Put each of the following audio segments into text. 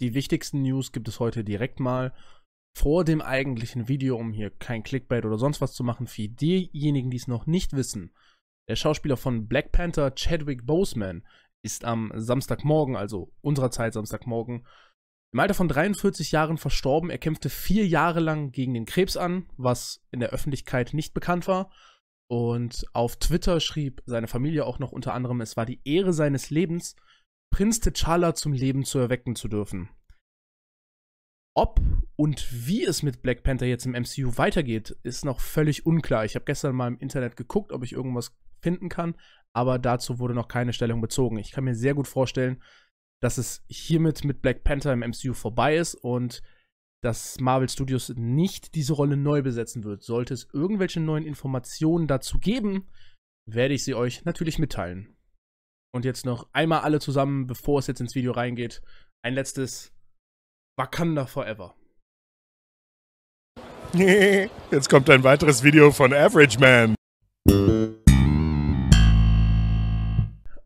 Die wichtigsten News gibt es heute direkt mal vor dem eigentlichen Video, um hier kein Clickbait oder sonst was zu machen. Für diejenigen, die es noch nicht wissen, der Schauspieler von Black Panther Chadwick Boseman ist am Samstagmorgen, also unserer Zeit Samstagmorgen, im Alter von 43 Jahren verstorben. Er kämpfte vier Jahre lang gegen den Krebs an, was in der Öffentlichkeit nicht bekannt war. Und auf Twitter schrieb seine Familie auch noch unter anderem, es war die Ehre seines Lebens, Prinz T'Challa zum Leben zu erwecken zu dürfen. Ob und wie es mit Black Panther jetzt im MCU weitergeht, ist noch völlig unklar. Ich habe gestern mal im Internet geguckt, ob ich irgendwas finden kann, aber dazu wurde noch keine Stellung bezogen. Ich kann mir sehr gut vorstellen, dass es hiermit mit Black Panther im MCU vorbei ist und dass Marvel Studios nicht diese Rolle neu besetzen wird. Sollte es irgendwelche neuen Informationen dazu geben, werde ich sie euch natürlich mitteilen. Und jetzt noch einmal alle zusammen, bevor es jetzt ins Video reingeht, ein letztes Wakanda Forever. Jetzt kommt ein weiteres Video von Average Man.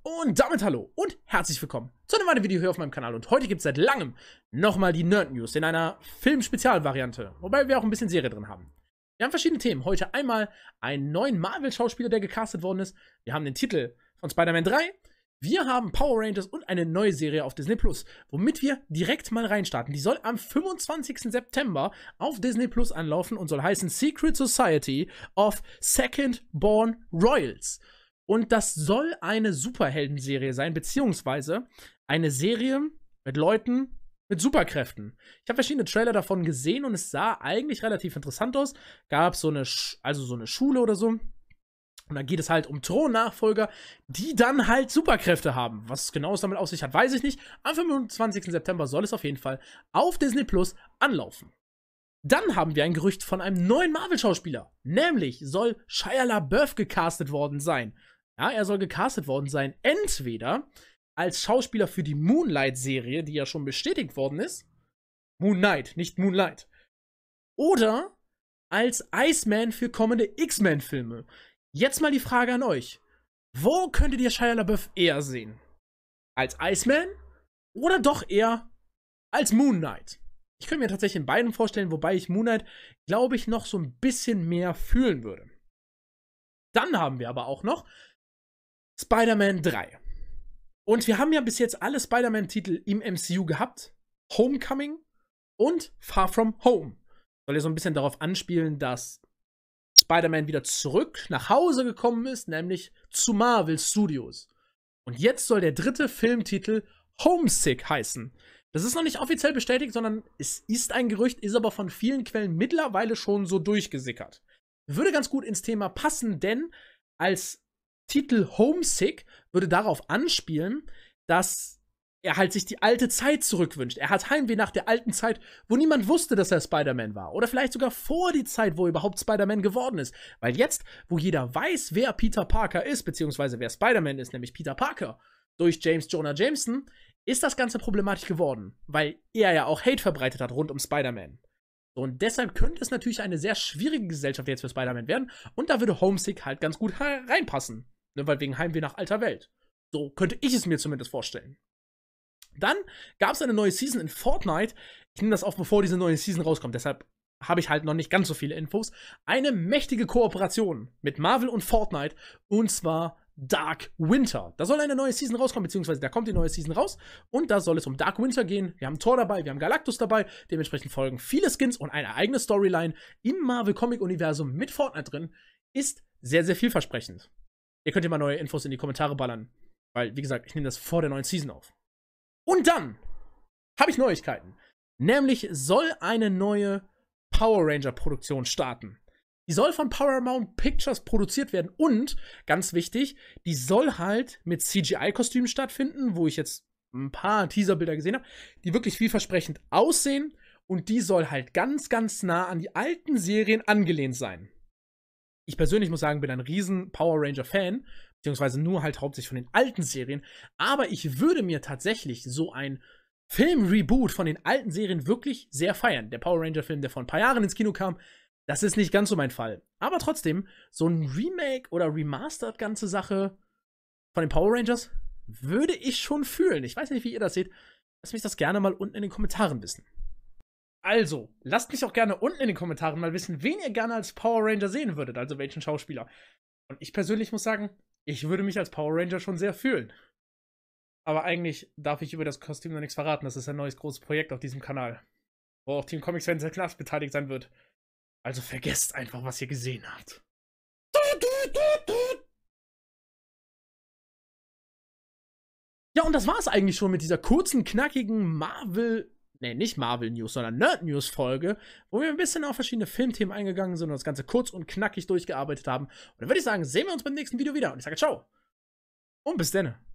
Und damit hallo und herzlich willkommen zu einem weiteren Video hier auf meinem Kanal. Und heute gibt es seit langem nochmal die Nerd News in einer Filmspezialvariante, wobei wir auch ein bisschen Serie drin haben. Wir haben verschiedene Themen. Heute einmal einen neuen Marvel-Schauspieler, der gecastet worden ist. Wir haben den Titel von Spider-Man 3. Wir haben Power Rangers und eine neue Serie auf Disney Plus, womit wir direkt mal reinstarten. Die soll am 25. September auf Disney Plus anlaufen und soll heißen Secret Society of Second Born Royals. Und das soll eine Superhelden-Serie sein, beziehungsweise eine Serie mit Leuten, mit Superkräften. Ich habe verschiedene Trailer davon gesehen und es sah eigentlich relativ interessant aus. Gab so eine, Sch also so eine Schule oder so, und da geht es halt um Thronnachfolger, die dann halt Superkräfte haben. Was genau es damit auf sich hat, weiß ich nicht. Am 25. September soll es auf jeden Fall auf Disney Plus anlaufen. Dann haben wir ein Gerücht von einem neuen Marvel-Schauspieler. Nämlich soll Shia LaBeouf gecastet worden sein. Ja, er soll gecastet worden sein, entweder als Schauspieler für die Moonlight-Serie, die ja schon bestätigt worden ist. Moonlight, nicht Moonlight. Oder als Iceman für kommende X-Men-Filme. Jetzt mal die Frage an euch. Wo könntet ihr Shia LaBeouf eher sehen? Als Iceman oder doch eher als Moon Knight? Ich könnte mir tatsächlich in beiden vorstellen, wobei ich Moon Knight, glaube ich, noch so ein bisschen mehr fühlen würde. Dann haben wir aber auch noch Spider-Man 3. Und wir haben ja bis jetzt alle Spider-Man-Titel im MCU gehabt. Homecoming und Far From Home. Soll ja so ein bisschen darauf anspielen, dass Spider-Man wieder zurück nach Hause gekommen ist, nämlich zu Marvel Studios. Und jetzt soll der dritte Filmtitel Homesick heißen. Das ist noch nicht offiziell bestätigt, sondern es ist ein Gerücht, ist aber von vielen Quellen mittlerweile schon so durchgesickert. Würde ganz gut ins Thema passen, denn als Titel Homesick würde darauf anspielen, dass er halt sich die alte Zeit zurückwünscht. Er hat Heimweh nach der alten Zeit, wo niemand wusste, dass er Spider-Man war. Oder vielleicht sogar vor die Zeit, wo er überhaupt Spider-Man geworden ist. Weil jetzt, wo jeder weiß, wer Peter Parker ist, beziehungsweise wer Spider-Man ist, nämlich Peter Parker, durch James Jonah Jameson, ist das Ganze problematisch geworden. Weil er ja auch Hate verbreitet hat rund um Spider-Man. Und deshalb könnte es natürlich eine sehr schwierige Gesellschaft jetzt für Spider-Man werden. Und da würde Homesick halt ganz gut reinpassen. Ne, weil wegen Heimweh nach alter Welt. So könnte ich es mir zumindest vorstellen. Dann gab es eine neue Season in Fortnite. Ich nehme das auf, bevor diese neue Season rauskommt. Deshalb habe ich halt noch nicht ganz so viele Infos. Eine mächtige Kooperation mit Marvel und Fortnite. Und zwar Dark Winter. Da soll eine neue Season rauskommen, beziehungsweise da kommt die neue Season raus. Und da soll es um Dark Winter gehen. Wir haben Thor dabei, wir haben Galactus dabei. Dementsprechend folgen viele Skins und eine eigene Storyline im Marvel Comic Universum mit Fortnite drin. Ist sehr, sehr vielversprechend. Ihr könnt ja mal neue Infos in die Kommentare ballern. Weil, wie gesagt, ich nehme das vor der neuen Season auf. Und dann habe ich Neuigkeiten. Nämlich soll eine neue Power Ranger Produktion starten. Die soll von Paramount Pictures produziert werden und, ganz wichtig, die soll halt mit CGI-Kostümen stattfinden, wo ich jetzt ein paar Teaserbilder gesehen habe, die wirklich vielversprechend aussehen und die soll halt ganz, ganz nah an die alten Serien angelehnt sein. Ich persönlich muss sagen, bin ein riesen Power Ranger-Fan beziehungsweise nur halt hauptsächlich von den alten Serien. Aber ich würde mir tatsächlich so ein Film-Reboot von den alten Serien wirklich sehr feiern. Der Power Ranger-Film, der vor ein paar Jahren ins Kino kam, das ist nicht ganz so mein Fall. Aber trotzdem, so ein Remake oder Remastered ganze Sache von den Power Rangers würde ich schon fühlen. Ich weiß nicht, wie ihr das seht. Lasst mich das gerne mal unten in den Kommentaren wissen. Also, lasst mich auch gerne unten in den Kommentaren mal wissen, wen ihr gerne als Power Ranger sehen würdet, also welchen Schauspieler. Und ich persönlich muss sagen, ich würde mich als Power Ranger schon sehr fühlen. Aber eigentlich darf ich über das Kostüm noch nichts verraten. Das ist ein neues großes Projekt auf diesem Kanal, wo auch Team Comics Fans knapp beteiligt sein wird. Also vergesst einfach, was ihr gesehen habt. Ja, und das war's eigentlich schon mit dieser kurzen, knackigen Marvel nee, nicht Marvel News, sondern Nerd News Folge, wo wir ein bisschen auf verschiedene Filmthemen eingegangen sind und das Ganze kurz und knackig durchgearbeitet haben. Und dann würde ich sagen, sehen wir uns beim nächsten Video wieder. Und ich sage ciao. Und bis denne.